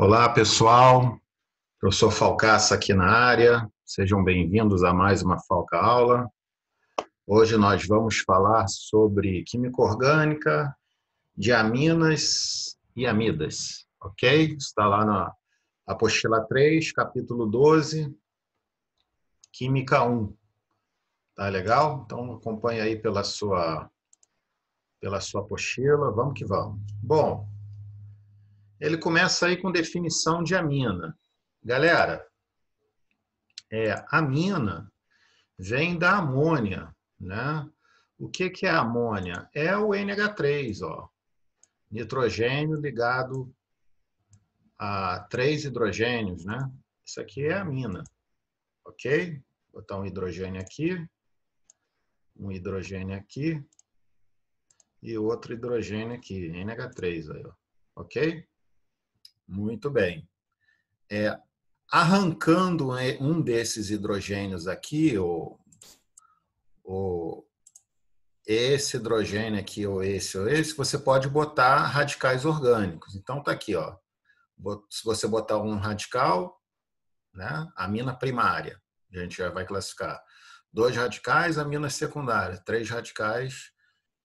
Olá, pessoal. Professor Falcaça aqui na área. Sejam bem-vindos a mais uma Falca Aula. Hoje nós vamos falar sobre química orgânica, diaminas e amidas, ok? Está lá na apostila 3, capítulo 12, química 1. Tá legal? Então acompanha aí pela sua pela sua apostila, vamos que vamos. Bom, ele começa aí com definição de amina. Galera, é, amina vem da amônia, né? O que, que é amônia? É o NH3, ó. Nitrogênio ligado a três hidrogênios, né? Isso aqui é amina, ok? Vou botar um hidrogênio aqui, um hidrogênio aqui e outro hidrogênio aqui, NH3, aí, ó. ok? Muito bem. É, arrancando né, um desses hidrogênios aqui, ou, ou esse hidrogênio aqui, ou esse, ou esse, você pode botar radicais orgânicos. Então, está aqui, ó. Se você botar um radical, né, amina primária, a gente já vai classificar. Dois radicais, amina secundária. Três radicais.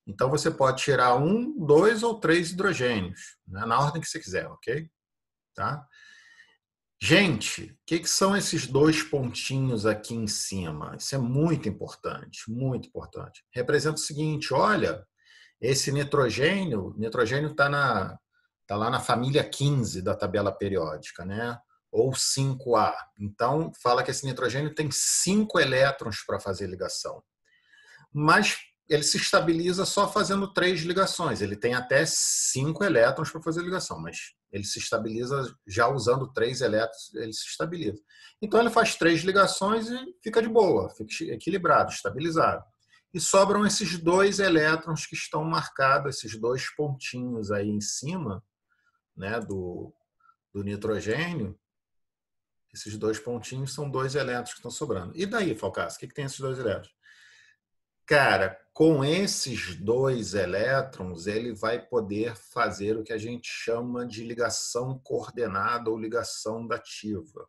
Então, você pode tirar um, dois ou três hidrogênios, né, na ordem que você quiser, ok? Tá? Gente, o que, que, são esses dois pontinhos aqui em cima? Isso é muito importante, muito importante. Representa o seguinte: olha, esse nitrogênio, nitrogênio está tá lá na família 15 da tabela periódica, né? Ou 5A. Então, fala que esse nitrogênio tem cinco elétrons para fazer ligação. Mas ele se estabiliza só fazendo três ligações. Ele tem até cinco elétrons para fazer ligação, mas ele se estabiliza já usando três elétrons, ele se estabiliza. Então ele faz três ligações e fica de boa, fica equilibrado, estabilizado. E sobram esses dois elétrons que estão marcados, esses dois pontinhos aí em cima né, do, do nitrogênio. Esses dois pontinhos são dois elétrons que estão sobrando. E daí, Falcás, o que, que tem esses dois elétrons? Cara, com esses dois elétrons, ele vai poder fazer o que a gente chama de ligação coordenada ou ligação dativa.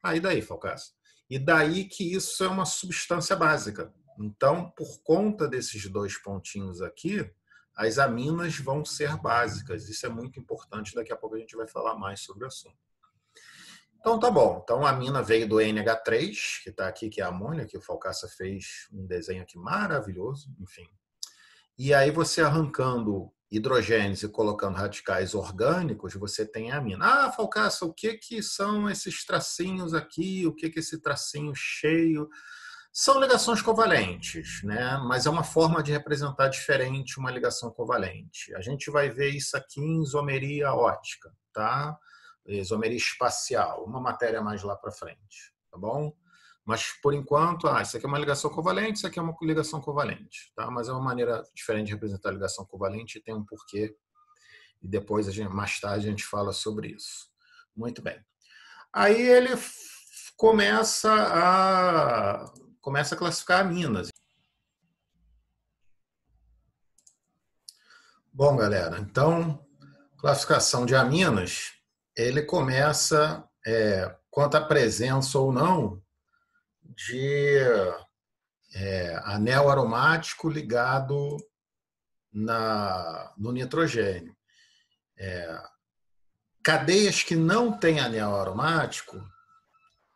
Aí ah, daí, Falcaço? E daí que isso é uma substância básica. Então, por conta desses dois pontinhos aqui, as aminas vão ser básicas. Isso é muito importante, daqui a pouco a gente vai falar mais sobre o assunto. Então tá bom. Então a mina veio do NH3, que está aqui, que é a amônia, que o Falcaça fez um desenho aqui maravilhoso, enfim. E aí você arrancando hidrogênios e colocando radicais orgânicos, você tem a amina. Ah, Falcaça, o que que são esses tracinhos aqui? O que que esse tracinho cheio? São ligações covalentes, né? mas é uma forma de representar diferente uma ligação covalente. A gente vai ver isso aqui em isomeria ótica, tá? isomeria espacial, uma matéria mais lá para frente, tá bom? Mas por enquanto, ah, isso aqui é uma ligação covalente, isso aqui é uma ligação covalente, tá? Mas é uma maneira diferente de representar a ligação covalente e tem um porquê. E depois a gente, mais tarde a gente fala sobre isso. Muito bem. Aí ele começa a começa a classificar aminas. Bom, galera, então classificação de aminas ele começa, é, quanto à presença ou não, de é, anel aromático ligado na, no nitrogênio. É, cadeias que não têm anel aromático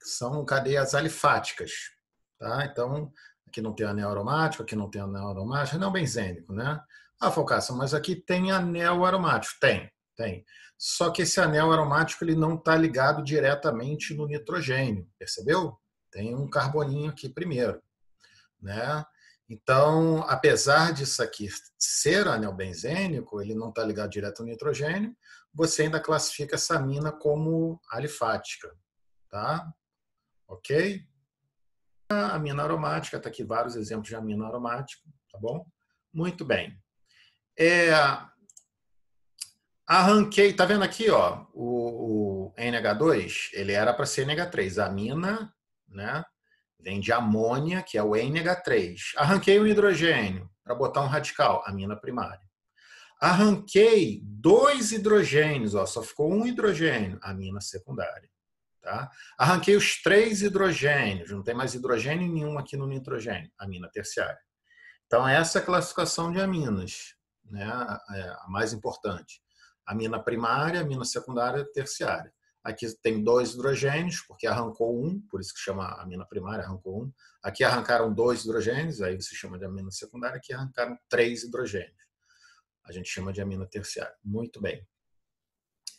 são cadeias alifáticas. Tá? Então, aqui não tem anel aromático, aqui não tem anel aromático, não é benzênico, né? Ah, Falcaça, mas aqui tem anel aromático. Tem. Tem. Só que esse anel aromático ele não está ligado diretamente no nitrogênio, percebeu? Tem um carboninho aqui primeiro, né? Então, apesar disso aqui ser anel benzênico, ele não está ligado direto ao nitrogênio, você ainda classifica essa amina como alifática, tá? Ok? A amina aromática, está aqui vários exemplos de amina aromática, tá bom? Muito bem. É, Arranquei, tá vendo aqui, ó, o, o NH2, ele era para ser NH3. amina, né, vem de amônia, que é o NH3. Arranquei o hidrogênio para botar um radical, amina primária. Arranquei dois hidrogênios, ó, só ficou um hidrogênio, amina secundária. Tá? Arranquei os três hidrogênios, não tem mais hidrogênio nenhum aqui no nitrogênio, amina terciária. Então, essa é a classificação de aminas, né, é a mais importante amina primária, amina secundária, a terciária. Aqui tem dois hidrogênios, porque arrancou um, por isso que chama a primária, arrancou um. Aqui arrancaram dois hidrogênios, aí você chama de amina secundária. Aqui arrancaram três hidrogênios. A gente chama de amina terciária. Muito bem.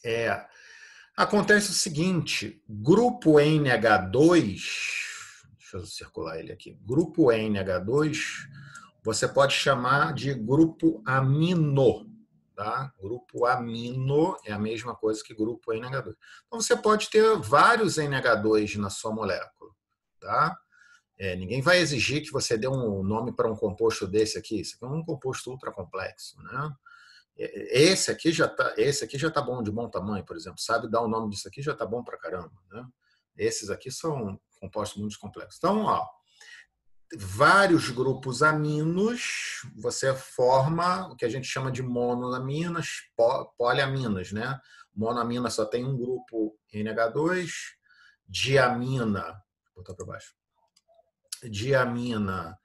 É, acontece o seguinte: grupo NH2, deixa eu circular ele aqui. Grupo NH2, você pode chamar de grupo amino Tá? Grupo amino é a mesma coisa que grupo NH2. Então você pode ter vários NH2 na sua molécula. Tá? É, ninguém vai exigir que você dê um nome para um composto desse aqui. Isso aqui é um composto ultra complexo. Né? É, é, esse aqui já tá, esse aqui já tá bom de bom tamanho, por exemplo. Sabe dar o um nome disso aqui já tá bom para caramba. Né? Esses aqui são compostos muito complexos. Então, ó, vários grupos aminos, você forma o que a gente chama de monoaminas, poliaminas, né? Monoamina só tem um grupo NH2, diamina, vou botar para baixo. Diamina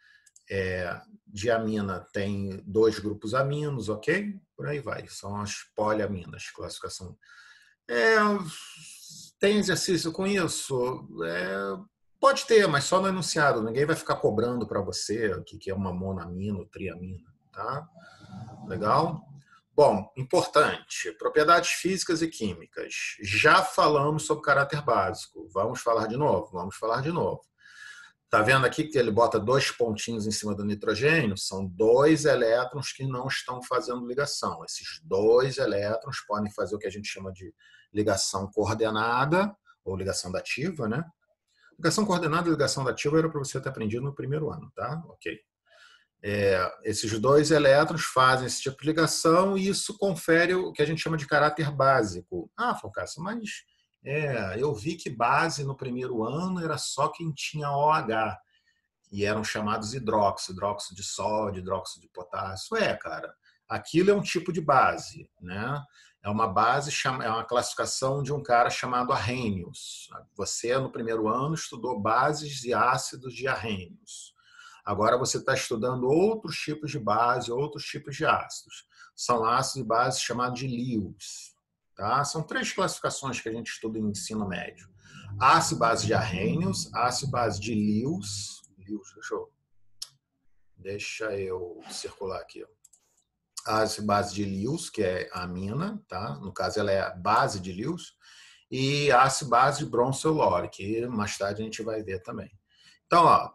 é, diamina tem dois grupos aminos, ok? Por aí vai. São as poliaminas, classificação. É, tem exercício com isso? É, Pode ter, mas só no enunciado. Ninguém vai ficar cobrando para você o que é uma monamina ou triamina, tá? Legal? Bom, importante, propriedades físicas e químicas. Já falamos sobre caráter básico. Vamos falar de novo, vamos falar de novo. Tá vendo aqui que ele bota dois pontinhos em cima do nitrogênio? São dois elétrons que não estão fazendo ligação. Esses dois elétrons podem fazer o que a gente chama de ligação coordenada ou ligação dativa, né? Ligação coordenada e ligação dativa era para você ter aprendido no primeiro ano, tá? Ok. É, esses dois elétrons fazem esse tipo de ligação e isso confere o que a gente chama de caráter básico. Ah, Focasso, mas é, eu vi que base no primeiro ano era só quem tinha OH e eram chamados hidróxido, hidróxido de sódio, hidróxido de potássio. É, cara, aquilo é um tipo de base, né? É uma base, é uma classificação de um cara chamado Arrhenius. Você, no primeiro ano, estudou bases e ácidos de Arrhenius. Agora você está estudando outros tipos de base, outros tipos de ácidos. São ácidos e bases chamados de Lewis. Tá? São três classificações que a gente estuda em ensino médio. Ácido base de Arrhenius, ácido base de Lewis. Lewis deixa, eu, deixa eu circular aqui. Ó ácido-base de Lewis, que é a amina, tá? No caso, ela é a base de Lewis, e ácido base de Bronson-Lowry, que mais tarde a gente vai ver também. Então, ó,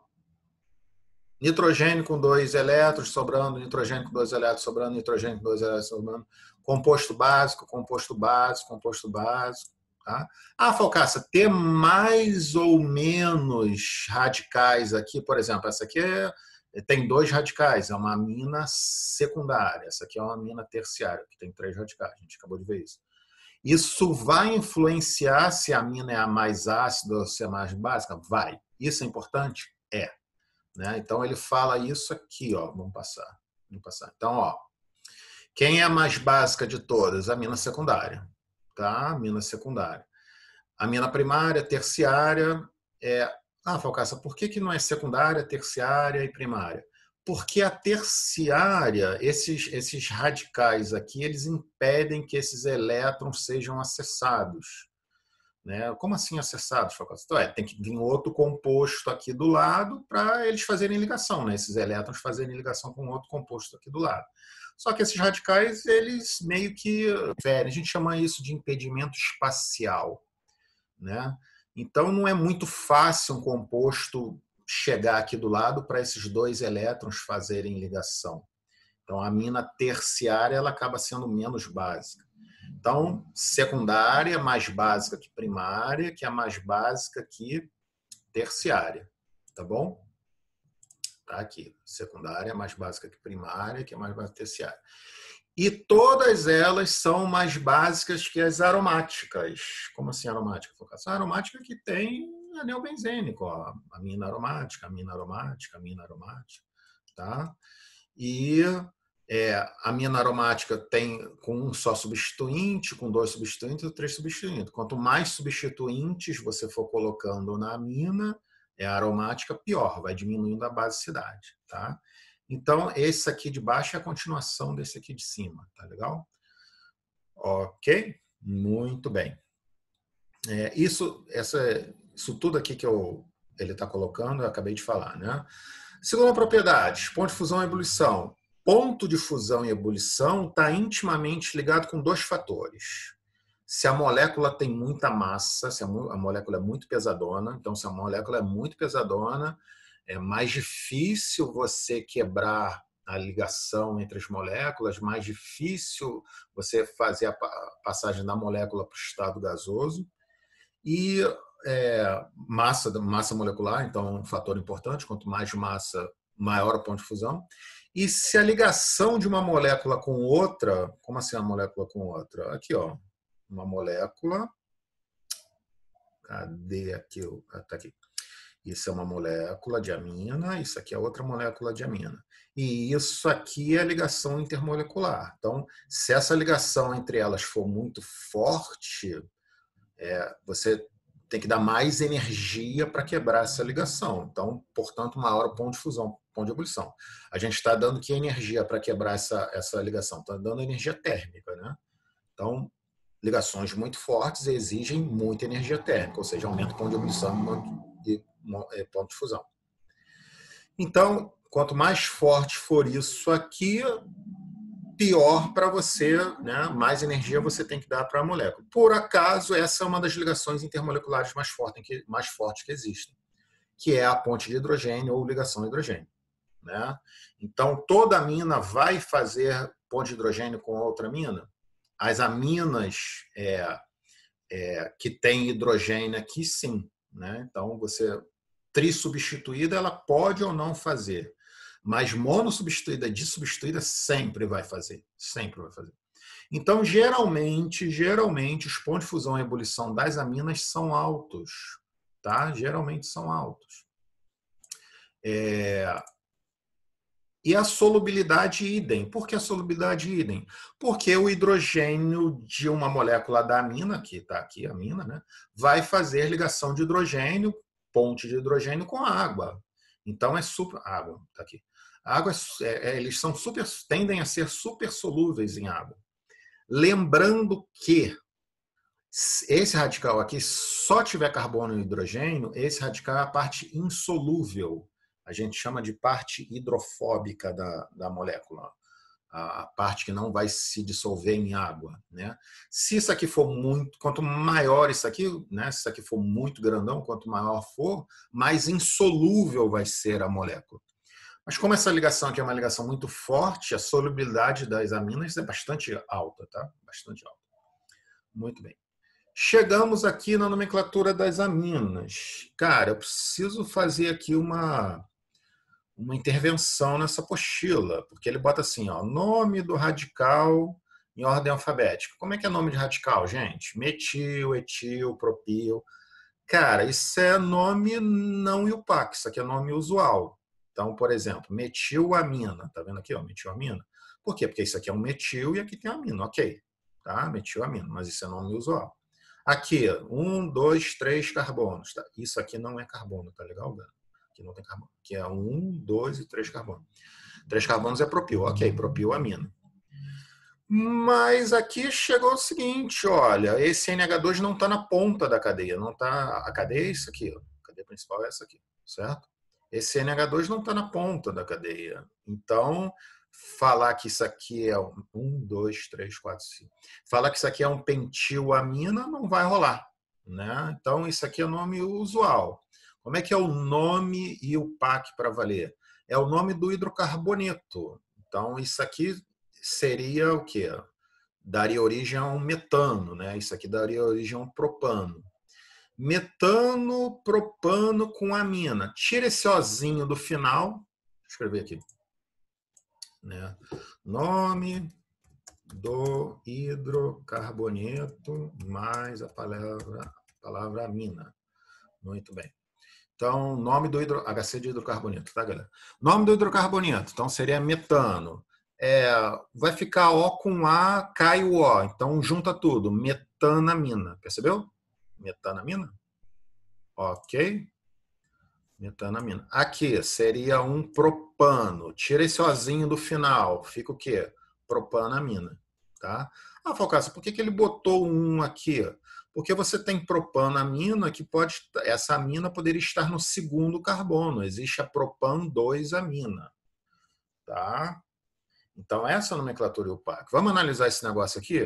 nitrogênio com dois elétrons sobrando, nitrogênio com dois elétrons sobrando, nitrogênio com dois elétrons sobrando, composto básico, composto básico, composto básico. Tá? Ah, Falcaça, ter mais ou menos radicais aqui, por exemplo, essa aqui é tem dois radicais, é uma amina secundária, essa aqui é uma amina terciária, que tem três radicais, a gente acabou de ver isso. Isso vai influenciar se a amina é a mais ácida ou se é a mais básica? Vai. Isso é importante? É. Né? Então ele fala isso aqui, ó. Vamos passar. Vamos passar. Então, ó. Quem é a mais básica de todas? A amina secundária. Tá? A amina secundária. A amina primária, terciária, é ah, Falcaça, por que, que não é secundária, terciária e primária? Porque a terciária, esses, esses radicais aqui, eles impedem que esses elétrons sejam acessados. Né? Como assim acessados, Falcaça? Então, é, tem que vir outro composto aqui do lado para eles fazerem ligação, né? esses elétrons fazerem ligação com outro composto aqui do lado. Só que esses radicais, eles meio que. A gente chama isso de impedimento espacial. Né? Então não é muito fácil um composto chegar aqui do lado para esses dois elétrons fazerem ligação. Então a mina terciária ela acaba sendo menos básica. Então secundária mais básica que primária, que é mais básica que terciária, tá bom? Tá aqui, secundária mais básica que primária, que é mais básica que terciária. E todas elas são mais básicas que as aromáticas. Como assim aromática? A aromática que tem anel é benzênico, ó, aromática, amina aromática, amina aromática, tá? E é, a amina aromática tem com um só substituinte, com dois substituintes ou três substituintes. Quanto mais substituintes você for colocando na amina é aromática, pior, vai diminuindo a basicidade, tá? Então, esse aqui de baixo é a continuação desse aqui de cima, tá legal? Ok, muito bem. É, isso, essa, isso tudo aqui que eu, ele está colocando, eu acabei de falar, né? Segunda propriedade, ponto de fusão e ebulição. Ponto de fusão e ebulição está intimamente ligado com dois fatores. Se a molécula tem muita massa, se a, mo a molécula é muito pesadona, então se a molécula é muito pesadona, é mais difícil você quebrar a ligação entre as moléculas, mais difícil você fazer a passagem da molécula para o estado gasoso. E é, massa, massa molecular, então é um fator importante, quanto mais massa, maior o ponto de fusão. E se a ligação de uma molécula com outra, como assim uma molécula com outra? Aqui, ó, uma molécula. Cadê aqui? Está aqui. Isso é uma molécula de amina, isso aqui é outra molécula de amina. E isso aqui é a ligação intermolecular. Então, se essa ligação entre elas for muito forte, é, você tem que dar mais energia para quebrar essa ligação. Então, portanto, maior o ponto de fusão, ponto de ebulição. A gente está dando que energia para quebrar essa, essa ligação? Está dando energia térmica, né? Então, ligações muito fortes exigem muita energia térmica, ou seja, aumenta o ponto de ebulição muito, é, ponto de fusão. Então, quanto mais forte for isso aqui, pior para você, né? mais energia você tem que dar para a molécula. Por acaso, essa é uma das ligações intermoleculares mais, forte que, mais fortes que existem, que é a ponte de hidrogênio ou ligação hidrogênio. Né? Então, toda mina vai fazer ponte de hidrogênio com outra mina. As aminas é, é, que têm hidrogênio aqui, sim. Né? Então, você trissubstituída ela pode ou não fazer, mas monossubstituída, dissubstituída sempre vai fazer, sempre vai fazer. Então, geralmente, geralmente os pontos de fusão e ebulição das aminas são altos, tá? Geralmente são altos. É... E a solubilidade idem. Por que a solubilidade idem? Porque o hidrogênio de uma molécula da amina, que está aqui, a amina, né, vai fazer ligação de hidrogênio ponte de hidrogênio com água. Então é super água, tá aqui. água é, é, é, eles são super tendem a ser super solúveis em água. Lembrando que esse radical aqui só tiver carbono e hidrogênio, esse radical é a parte insolúvel. A gente chama de parte hidrofóbica da, da molécula a parte que não vai se dissolver em água, né? Se isso aqui for muito, quanto maior isso aqui, né? Se isso aqui for muito grandão, quanto maior for, mais insolúvel vai ser a molécula. Mas como essa ligação aqui é uma ligação muito forte, a solubilidade das aminas é bastante alta, tá? Bastante alta. Muito bem. Chegamos aqui na nomenclatura das aminas. Cara, eu preciso fazer aqui uma uma intervenção nessa apostila, porque ele bota assim, ó, nome do radical em ordem alfabética. Como é que é nome de radical, gente? Metil, etil, propil. Cara, isso é nome não IUPAC, isso aqui é nome usual. Então, por exemplo, metilamina, tá vendo aqui, ó, metilamina? Por quê? Porque isso aqui é um metil e aqui tem amino, ok. Tá? Metilamina, mas isso é nome usual. Aqui, um, dois, três carbonos. Tá? Isso aqui não é carbono, tá legal, galera? que não tem carbono, que é um, dois e três carbonos. Três carbonos é propil, ok, propil amina. Mas aqui chegou o seguinte, olha, esse NH2 não está na ponta da cadeia, não está a cadeia é isso aqui, ó, a cadeia principal é essa aqui, certo? Esse NH2 não está na ponta da cadeia, então falar que isso aqui é um, dois, três, quatro, cinco. Falar que isso aqui é um pentilamina não vai rolar, né? Então isso aqui é nome usual. Como é que é o nome e o PAC para valer? É o nome do hidrocarboneto. Então, isso aqui seria o quê? Daria origem a um metano, né? Isso aqui daria origem a um propano. Metano, propano com amina. Tira esse ozinho do final. Deixa eu escrever aqui. Né? Nome do hidrocarboneto mais a palavra, a palavra amina. Muito bem. Então, nome do hidro... HC de hidrocarboneto, tá, galera? Nome do hidrocarboneto, então seria metano. É, vai ficar O com A, cai o O. Então, junta tudo. Metanamina, percebeu? Metanamina. Ok. Metanamina. Aqui seria um propano. Tira esse Ozinho do final. Fica o quê? Propanamina, tá? Ah, Falcaça, por que, que ele botou um aqui? porque você tem propanamina que pode essa amina poderia estar no segundo carbono. Existe a propan 2 amina, tá? Então essa é a nomenclatura opaca. Vamos analisar esse negócio aqui?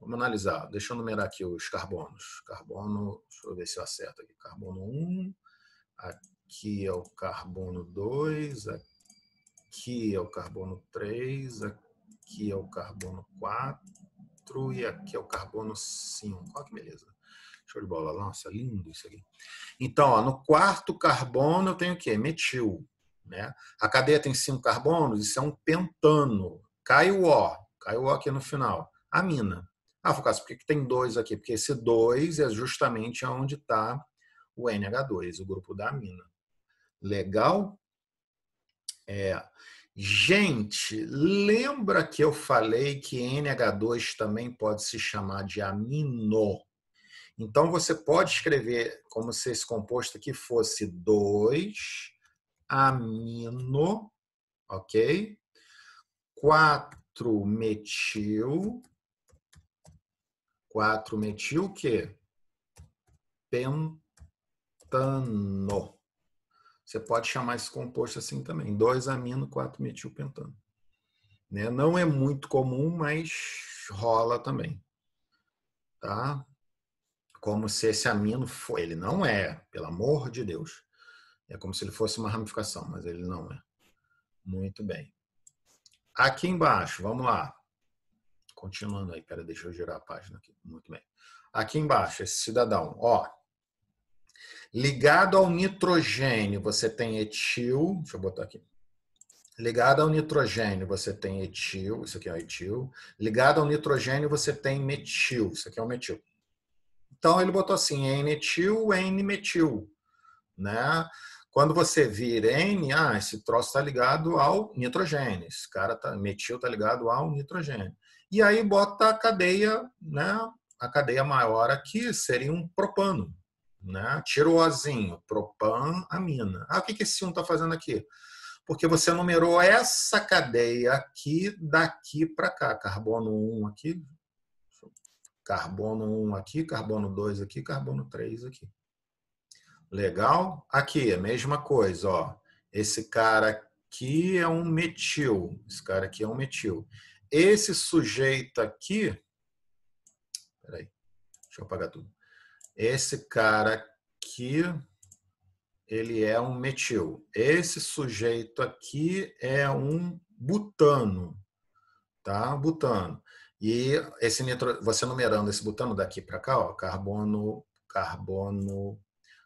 Vamos analisar. Deixa eu numerar aqui os carbonos. Carbono, deixa eu ver se eu acerto aqui. Carbono 1, aqui é o carbono 2, aqui é o carbono 3, aqui é o carbono 4 e aqui é o carbono 5. Olha que beleza. Show de bola. Nossa, lindo isso aqui. Então, ó, no quarto carbono eu tenho o quê? Metil. Né? A cadeia tem cinco carbonos, isso é um pentano. Cai o O. Cai o O aqui no final. Amina. Ah, Focas, por que tem dois aqui? Porque esse dois é justamente onde está o NH2, o grupo da amina. Legal? É. Gente, lembra que eu falei que NH2 também pode se chamar de amino? Então você pode escrever como se esse composto aqui fosse 2 amino, ok? 4 metil 4 metil o quê? pentano. Você pode chamar esse composto assim também, 2-amino, 4-metilpentano. Né? Não é muito comum, mas rola também. Tá? Como se esse amino foi, ele não é, pelo amor de Deus. É como se ele fosse uma ramificação, mas ele não é. Muito bem. Aqui embaixo, vamos lá. Continuando aí, pera, deixa eu girar a página aqui. Muito bem. Aqui embaixo, esse cidadão, ó, Ligado ao nitrogênio, você tem etil. Deixa eu botar aqui. Ligado ao nitrogênio, você tem etil. Isso aqui é o etil. Ligado ao nitrogênio, você tem metil. Isso aqui é o metil. Então, ele botou assim: N-etil, N-metil. Né? Quando você vira N, ah, esse troço está ligado ao nitrogênio. Esse cara tá, metil está ligado ao nitrogênio. E aí bota a cadeia, né? A cadeia maior aqui seria um propano né? tirozinho, propanamina. Ah, o que esse 1 está fazendo aqui? Porque você numerou essa cadeia aqui, daqui para cá. Carbono 1 aqui, carbono 1 aqui, carbono 2 aqui, carbono 3 aqui. Legal? Aqui, a mesma coisa. Ó. Esse cara aqui é um metil. Esse cara aqui é um metil. Esse sujeito aqui. Peraí, deixa eu apagar tudo. Esse cara aqui, ele é um metil. Esse sujeito aqui é um butano, tá? Butano. E esse nitro, você numerando esse butano daqui para cá, ó, carbono, carbono,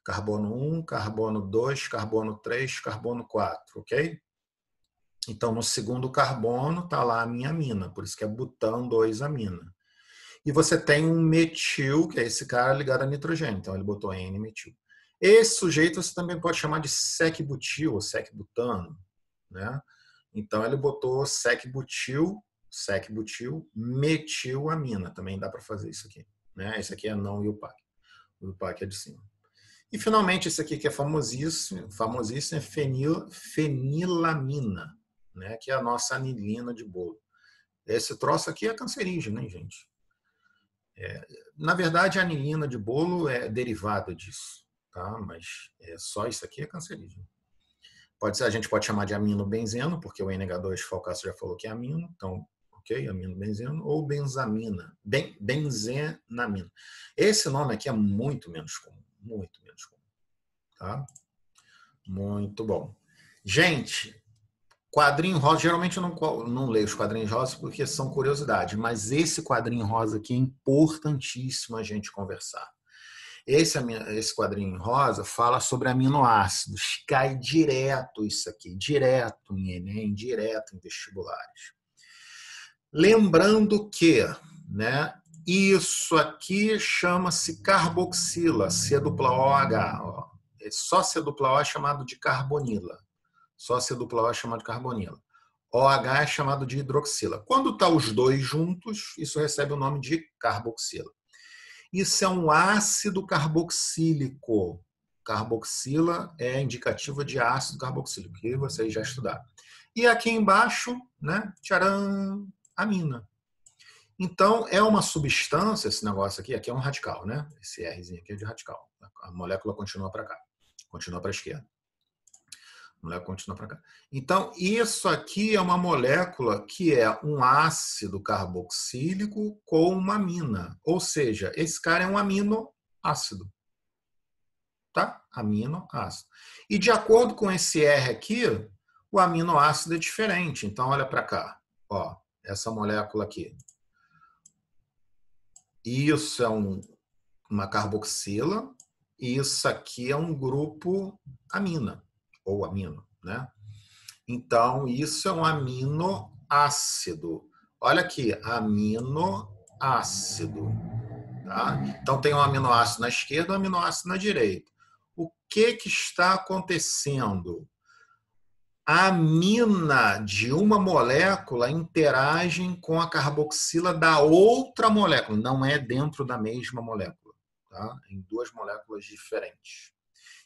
carbono 1, carbono 2, carbono 3, carbono 4, ok? Então, no segundo carbono está lá a minha amina, por isso que é butan 2 amina e você tem um metil, que é esse cara ligado a nitrogênio, então ele botou N-metil. Esse sujeito você também pode chamar de sec-butil ou sec-butano, né? Então ele botou sec-butil, sec-butil, metilamina, também dá para fazer isso aqui, né? Esse aqui é não e o o PAC é de cima. E finalmente esse aqui que é famosíssimo, famosíssimo é fenil, fenilamina, né? Que é a nossa anilina de bolo. Esse troço aqui é cancerígeno, hein, gente? É, na verdade, a anilina de bolo é derivada disso, tá? mas é, só isso aqui é cancerígeno. Pode ser, a gente pode chamar de amino-benzeno, porque o NH2 Falcaço já falou que é amino, então, ok, amino-benzeno, ou benzamina, ben, benzenamina. Esse nome aqui é muito menos comum, muito menos comum. Tá? Muito bom. Gente, Quadrinho rosa, geralmente eu não, não leio os quadrinhos rosa porque são curiosidade, mas esse quadrinho rosa aqui é importantíssimo a gente conversar. Esse, esse quadrinho rosa fala sobre aminoácidos, cai direto isso aqui, direto em Enem, direto em vestibulares. Lembrando que né, isso aqui chama-se carboxila, C dupla OH. Ó. É só C dupla O é chamado de carbonila. Sócia dupla O é chamado de carbonila. OH é chamado de hidroxila. Quando estão tá os dois juntos, isso recebe o nome de carboxila. Isso é um ácido carboxílico. Carboxila é indicativo de ácido carboxílico, que vocês já estudaram. E aqui embaixo, né, tcharam, amina. Então, é uma substância, esse negócio aqui, aqui é um radical, né? Esse Rzinho aqui é de radical. A molécula continua para cá, continua para a esquerda molécula continua para cá. Então, isso aqui é uma molécula que é um ácido carboxílico com uma amina. Ou seja, esse cara é um aminoácido. Tá? Aminoácido. E de acordo com esse R aqui, o aminoácido é diferente. Então, olha para cá. Ó, essa molécula aqui. Isso é um, uma carboxila. E isso aqui é um grupo amina ou amino, né? Então, isso é um aminoácido. Olha aqui, aminoácido. Tá? Então, tem um aminoácido na esquerda e um aminoácido na direita. O que, que está acontecendo? A amina de uma molécula interage com a carboxila da outra molécula. Não é dentro da mesma molécula. Tá? Em duas moléculas diferentes.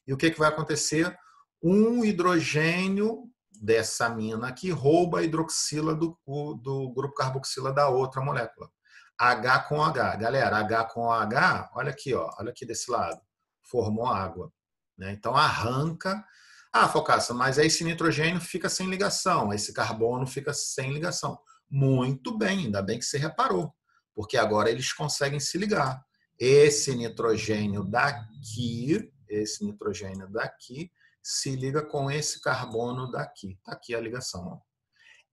E o que, que vai acontecer? um hidrogênio dessa amina aqui rouba a hidroxila do, do grupo carboxila da outra molécula. H com H. Galera, H com H, olha aqui, ó, olha aqui desse lado. Formou água. Né? Então arranca. Ah, Focaça, mas aí esse nitrogênio fica sem ligação, esse carbono fica sem ligação. Muito bem, ainda bem que você reparou, porque agora eles conseguem se ligar. Esse nitrogênio daqui, esse nitrogênio daqui, se liga com esse carbono daqui. Está aqui a ligação.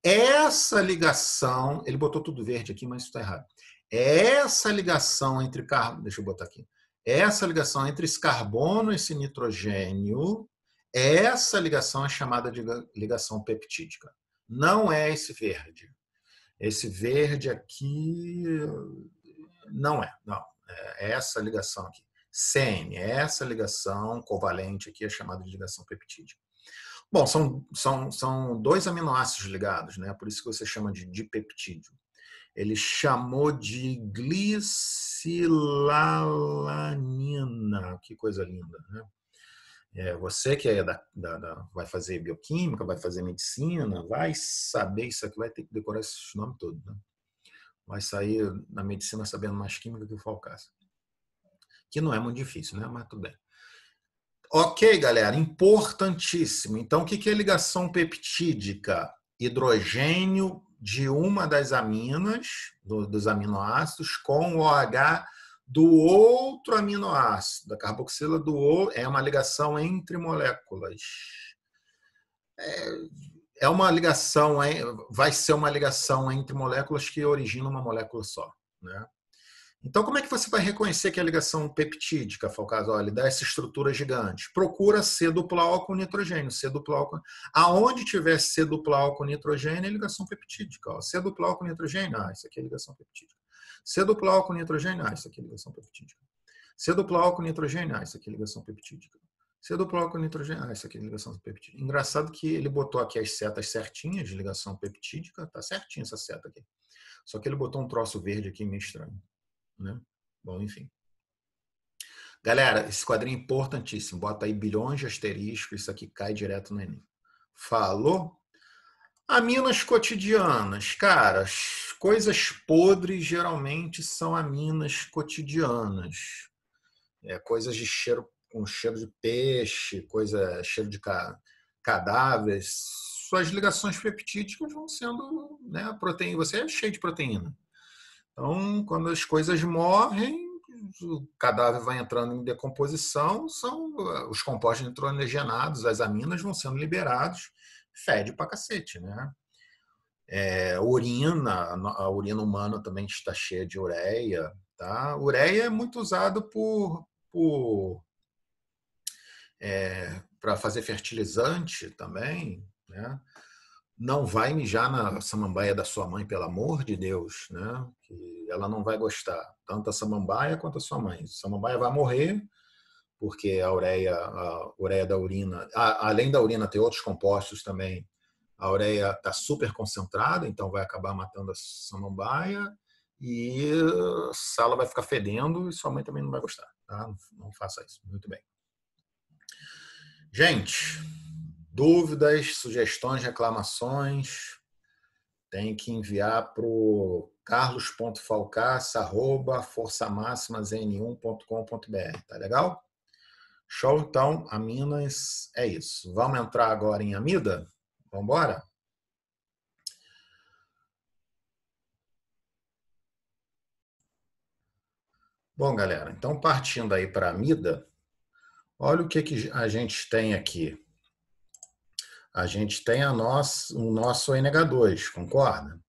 Essa ligação, ele botou tudo verde aqui, mas isso está errado. Essa ligação entre carbono, deixa eu botar aqui. Essa ligação entre esse carbono e esse nitrogênio, essa ligação é chamada de ligação peptídica. Não é esse verde. Esse verde aqui não é, não. É essa ligação aqui. CN. Essa ligação covalente aqui é chamada de ligação peptídica. Bom, são, são, são dois aminoácidos ligados, né? Por isso que você chama de dipeptídeo. Ele chamou de glicilalanina. Que coisa linda, né? É, você que é da, da, da, vai fazer bioquímica, vai fazer medicina, vai saber isso aqui, vai ter que decorar esse nome todo, né? Vai sair na medicina sabendo mais química que o Falcácio que não é muito difícil, né? Mas tudo bem. Ok, galera, importantíssimo. Então, o que é ligação peptídica? Hidrogênio de uma das aminas, dos aminoácidos, com o OH do outro aminoácido, da carboxila do outro, é uma ligação entre moléculas. É, é uma ligação, é, vai ser uma ligação entre moléculas que origina uma molécula só. Né? Então, como é que você vai reconhecer que a ligação peptídica, Falcazoli, dá essa estrutura gigante? Procura C dupla com nitrogênio, C dupla com... Aonde tiver C dupla com nitrogênio, é ligação peptídica. Ó. C dupla com nitrogênio, ah, isso aqui é ligação peptídica. C dupla com nitrogênio, ah, isso aqui é ligação peptídica. C dupla com nitrogênio, ah, isso aqui é ligação peptídica. C dupla com nitrogênio, ah, isso aqui é ligação peptídica. Engraçado que ele botou aqui as setas certinhas de ligação peptídica, tá certinho essa seta aqui. Só que ele botou um troço verde aqui meio estranho. Né? Bom, enfim. Galera, esse quadrinho é importantíssimo. Bota aí bilhões de asteriscos, isso aqui cai direto no Enem. Falou? aminas cotidianas, cara, as coisas podres geralmente são aminas cotidianas. É, coisas de cheiro, com cheiro de peixe, coisa cheiro de ca, cadáveres. Suas ligações peptídicas vão sendo né, proteína. Você é cheio de proteína. Então, quando as coisas morrem, o cadáver vai entrando em decomposição, são eh, os compostos nitrogenados, as aminas vão sendo liberados, fede pra cacete, né? É, urina, a urina humana também está cheia de ureia, tá? Ureia é muito usado por, por é, para fazer fertilizante também, né? não vai mijar na samambaia da sua mãe, pelo amor de Deus, né? Que ela não vai gostar, tanto a samambaia quanto a sua mãe. A samambaia vai morrer, porque a ureia, a ureia da urina, a, além da urina ter outros compostos também, a ureia está super concentrada, então vai acabar matando a samambaia e a sala vai ficar fedendo e sua mãe também não vai gostar, tá? Não faça isso. Muito bem. Gente, Dúvidas, sugestões, reclamações, tem que enviar para o carlos.falcaça.forçamaximazn1.com.br, tá legal? Show, então, a Minas é isso. Vamos entrar agora em Amida? Vamos embora? Bom, galera, então partindo aí para a Amida, olha o que, que a gente tem aqui a gente tem a nossa, o nosso NH2, concorda?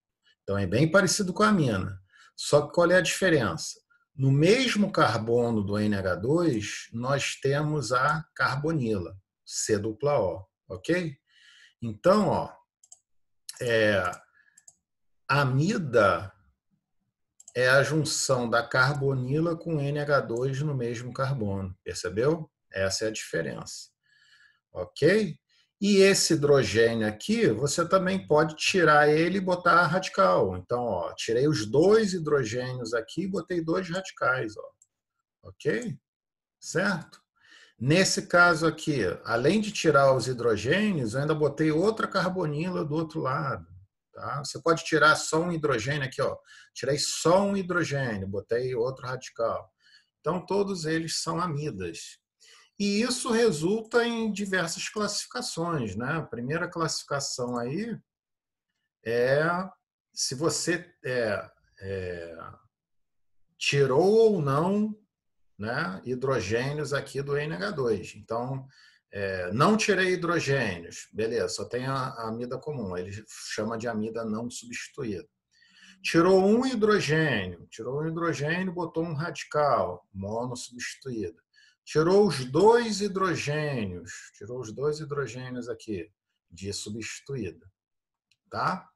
Então é bem parecido com a amina. Né? Só que qual é a diferença? No mesmo carbono do NH2, nós temos a carbonila, C dupla O, ok? Então, ó, é, amida é a junção da carbonila com NH2 no mesmo carbono, percebeu? Essa é a diferença, ok? E esse hidrogênio aqui, você também pode tirar ele e botar radical. Então, ó, tirei os dois hidrogênios aqui e botei dois radicais, ó. Ok? Certo? Nesse caso aqui, além de tirar os hidrogênios, eu ainda botei outra carbonila do outro lado. Tá? Você pode tirar só um hidrogênio aqui, ó. Tirei só um hidrogênio, botei outro radical. Então, todos eles são amidas. E isso resulta em diversas classificações. Né? A primeira classificação aí é se você é, é, tirou ou não né, hidrogênios aqui do NH2. Então, é, não tirei hidrogênios, beleza, só tem a, amida comum, ele chama de amida não substituída. Tirou um hidrogênio, tirou um hidrogênio, botou um radical, mono substituída tirou os dois hidrogênios, tirou os dois hidrogênios aqui de substituída, tá?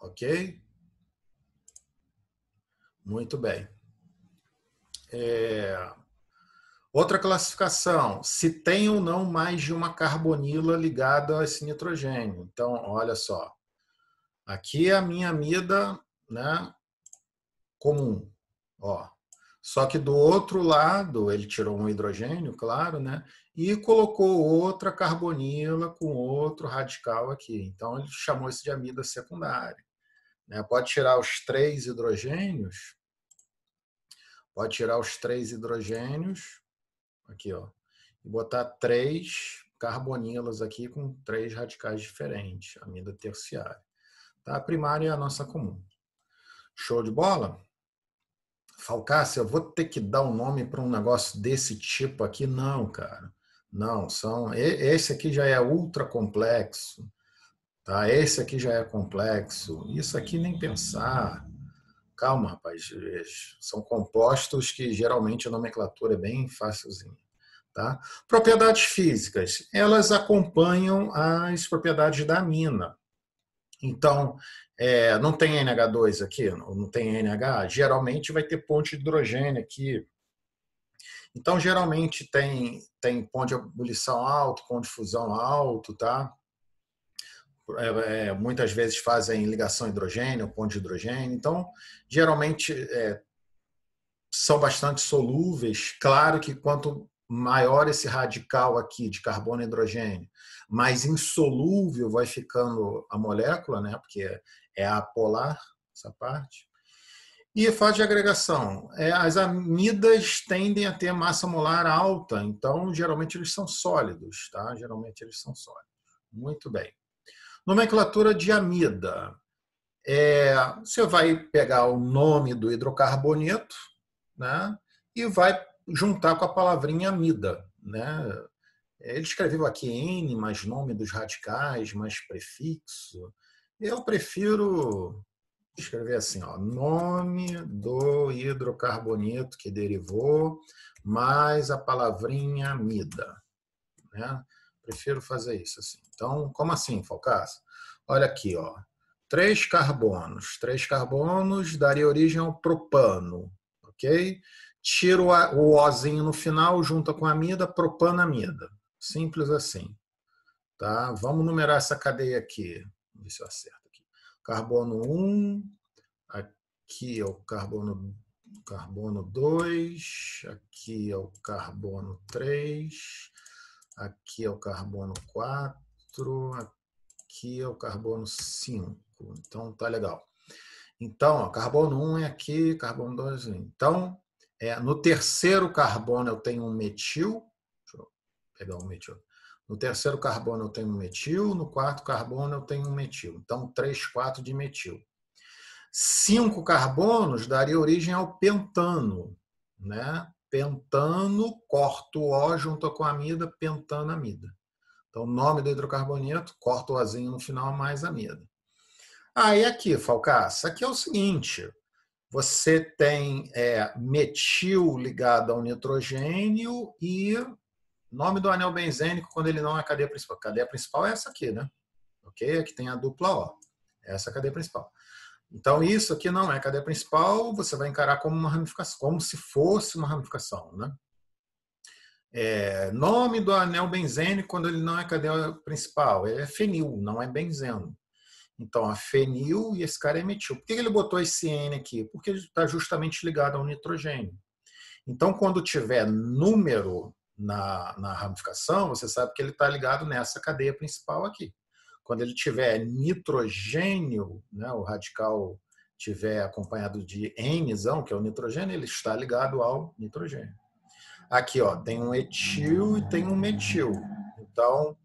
Ok? Muito bem. É... Outra classificação, se tem ou não mais de uma carbonila ligada a esse nitrogênio. Então, olha só. Aqui é a minha amida né, comum. Ó, só que do outro lado, ele tirou um hidrogênio, claro, né? E colocou outra carbonila com outro radical aqui. Então, ele chamou isso de amida secundária. Né? Pode tirar os três hidrogênios. Pode tirar os três hidrogênios. Aqui, ó. E botar três carbonilas aqui com três radicais diferentes. Amida terciária. Tá? A primária é a nossa comum. Show de bola? Falcácia, eu vou ter que dar um nome para um negócio desse tipo aqui? Não, cara. Não, são. Esse aqui já é ultra complexo, tá? Esse aqui já é complexo. Isso aqui nem pensar. Calma, rapaz. São compostos que geralmente a nomenclatura é bem facilzinha, tá? Propriedades físicas, elas acompanham as propriedades da mina. Então, é, não tem NH2 aqui, não tem NH, geralmente vai ter ponte de hidrogênio aqui. Então, geralmente tem, tem ponto de ebulição alto, ponto de fusão alto, tá? É, é, muitas vezes fazem ligação hidrogênio, ponto de hidrogênio. Então, geralmente é, são bastante solúveis. Claro que quanto maior esse radical aqui de carbono e hidrogênio, mais insolúvel vai ficando a molécula, né? porque é, é apolar essa parte. E fase de agregação. É, as amidas tendem a ter massa molar alta, então geralmente eles são sólidos, tá? Geralmente eles são sólidos. Muito bem. Nomenclatura de amida. É, você vai pegar o nome do hidrocarboneto, né? E vai juntar com a palavrinha amida. Né? Ele escreveu aqui N, mais nome dos radicais, mais prefixo. Eu prefiro escrever assim, ó, nome do hidrocarboneto que derivou, mais a palavrinha amida. Né? Prefiro fazer isso assim. Então, como assim, Falcaça? Olha aqui, ó. Três carbonos. Três carbonos daria origem ao propano, ok? tira o ozinho no final, junta com a amida, propanamida. Simples assim. Tá? Vamos numerar essa cadeia aqui. Vamos ver se eu acerto aqui. Carbono 1, aqui é o carbono carbono 2, aqui é o carbono 3, aqui é o carbono 4, aqui é o carbono 5. Então tá legal. Então, ó, carbono 1 é aqui, carbono 2 é. Então, é, no terceiro carbono eu tenho um metil. Deixa eu pegar um metil. No terceiro carbono eu tenho um metil, no quarto carbono eu tenho um metil. Então, 3, 4 de metil. Cinco carbonos daria origem ao pentano, né? Pentano, corto O junto com amida, pentanamida. Então, o nome do hidrocarboneto, corto o Azinho no final, mais amida. Aí, ah, aqui, Falcaça, aqui é o seguinte: você tem é, metil ligado ao nitrogênio e nome do anel benzênico quando ele não é cadeia principal. A cadeia principal é essa aqui, né? Ok? Aqui é tem a dupla O. É essa é a cadeia principal. Então, isso aqui não é cadeia principal, você vai encarar como uma ramificação, como se fosse uma ramificação, né? É, nome do anel benzênico quando ele não é cadeia principal, ele é fenil, não é benzeno. Então, a fenil e esse cara é metil. Por que ele botou esse N aqui? Porque está justamente ligado ao nitrogênio. Então, quando tiver número na, na ramificação, você sabe que ele está ligado nessa cadeia principal aqui. Quando ele tiver nitrogênio, né, o radical tiver acompanhado de N, que é o nitrogênio, ele está ligado ao nitrogênio. Aqui ó, tem um etil e tem um metil. Então,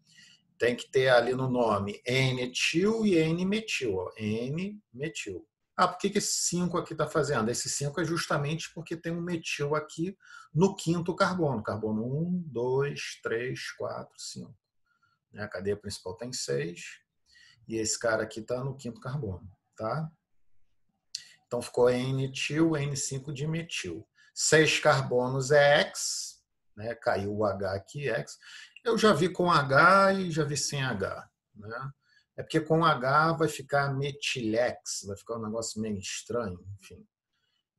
tem que ter ali no nome N-etil e N-metil. N-metil. Ah, por que, esse 5 aqui está fazendo? Esse 5 é justamente porque tem um metil aqui no quinto carbono. Carbono 1, 2, 3, 4, 5. A cadeia principal tem tá 6. E esse cara aqui está no quinto carbono. Tá? Então ficou N-etil, N5 dimetil 6 carbonos é X, né? caiu o H aqui, X. Eu já vi com H e já vi sem H. Né? É porque com H vai ficar metilex, vai ficar um negócio meio estranho, enfim.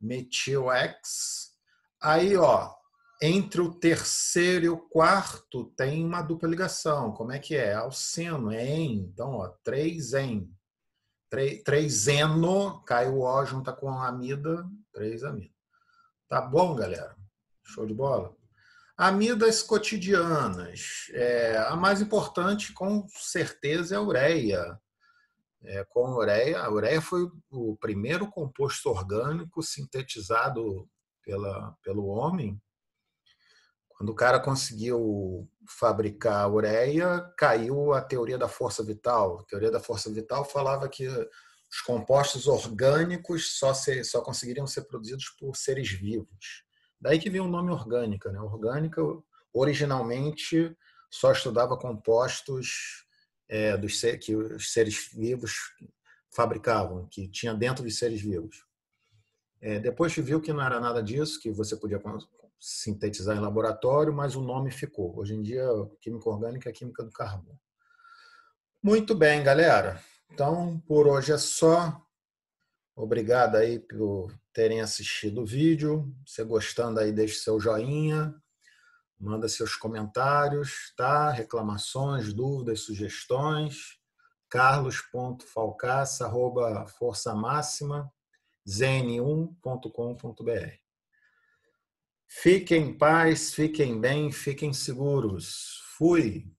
Metilex. Aí, ó, entre o terceiro e o quarto tem uma dupla ligação. Como é que é? é alceno, é em. Então, ó, três em. 3 eno, cai o O junto com a amida, três amida. Tá bom, galera? Show de bola? Amidas cotidianas. É, a mais importante, com certeza, é a ureia. É, com a ureia, a ureia foi o primeiro composto orgânico sintetizado pela, pelo homem. Quando o cara conseguiu fabricar a ureia, caiu a teoria da força vital. A teoria da força vital falava que os compostos orgânicos só, ser, só conseguiriam ser produzidos por seres vivos. Daí que vem o nome orgânica. Né? Orgânica, originalmente, só estudava compostos é, dos ser, que os seres vivos fabricavam, que tinha dentro dos seres vivos. É, depois viu que não era nada disso, que você podia sintetizar em laboratório, mas o nome ficou. Hoje em dia, química orgânica é química do carbono. Muito bem, galera. Então, por hoje é só. Obrigado aí por terem assistido o vídeo. Você gostando aí, deixe seu joinha, manda seus comentários, tá? Reclamações, dúvidas, sugestões. carlos.falcaça, arroba zn1.com.br. Fiquem em paz, fiquem bem, fiquem seguros. Fui!